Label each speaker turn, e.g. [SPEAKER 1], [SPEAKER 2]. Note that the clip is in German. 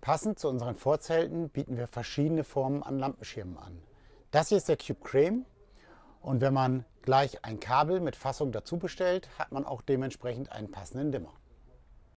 [SPEAKER 1] Passend zu unseren Vorzelten bieten wir verschiedene Formen an Lampenschirmen an. Das hier ist der Cube Creme und wenn man gleich ein Kabel mit Fassung dazu bestellt, hat man auch dementsprechend einen passenden Dimmer.